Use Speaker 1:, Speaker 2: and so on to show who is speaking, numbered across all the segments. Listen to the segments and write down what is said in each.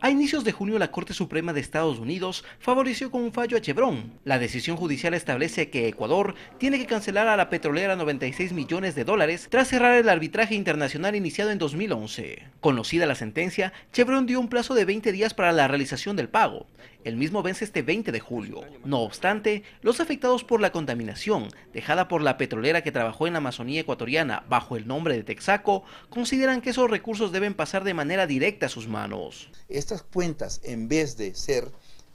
Speaker 1: A inicios de junio la Corte Suprema de Estados Unidos favoreció con un fallo a Chevron. La decisión judicial establece que Ecuador tiene que cancelar a la petrolera 96 millones de dólares tras cerrar el arbitraje internacional iniciado en 2011. Conocida la sentencia, Chevron dio un plazo de 20 días para la realización del pago. El mismo vence este 20 de julio. No obstante, los afectados por la contaminación dejada por la petrolera que trabajó en la Amazonía ecuatoriana bajo el nombre de Texaco consideran que esos recursos deben pasar de manera directa a sus manos
Speaker 2: estas cuentas, en vez de ser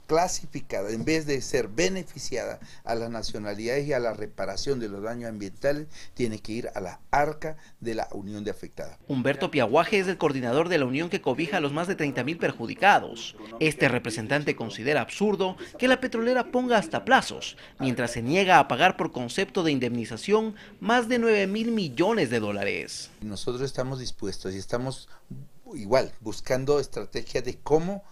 Speaker 2: clasificadas, en vez de ser beneficiadas a las nacionalidades y a la reparación de los daños ambientales, tiene que ir a la arca de la Unión de afectada.
Speaker 1: Humberto Piaguaje es el coordinador de la Unión que cobija a los más de 30 mil perjudicados. Este representante considera absurdo que la petrolera ponga hasta plazos, mientras se niega a pagar por concepto de indemnización más de 9 mil millones de
Speaker 2: dólares. Nosotros estamos dispuestos y estamos igual, buscando estrategia de cómo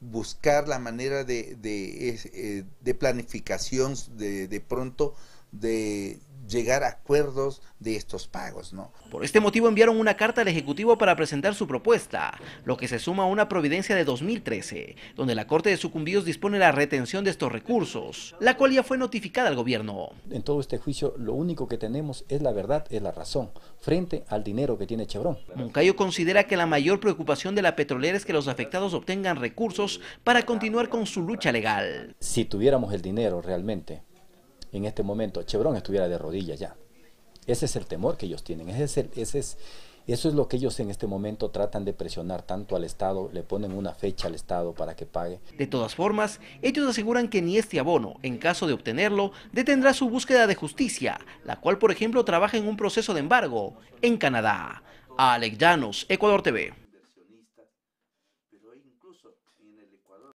Speaker 2: buscar la manera de, de, eh, de planificación de, de pronto de, llegar a acuerdos de estos pagos. ¿no?
Speaker 1: Por este motivo enviaron una carta al Ejecutivo para presentar su propuesta, lo que se suma a una providencia de 2013, donde la Corte de Sucumbidos dispone la retención de estos recursos, la cual ya
Speaker 3: fue notificada al gobierno. En todo este juicio lo único que tenemos es la verdad, es la razón, frente al dinero que tiene Chevron.
Speaker 1: Moncayo considera que la mayor preocupación de la petrolera es que los afectados obtengan recursos para continuar con su lucha legal.
Speaker 3: Si tuviéramos el dinero realmente en este momento Chevron estuviera de rodillas ya. Ese es el temor que ellos tienen, es es, eso es lo que ellos en este momento tratan de presionar tanto al Estado, le ponen una fecha al Estado para que pague.
Speaker 1: De todas formas, ellos aseguran que ni este abono, en caso de obtenerlo, detendrá su búsqueda de justicia, la cual por ejemplo trabaja en un proceso de embargo en Canadá. Alex Llanos, Ecuador TV.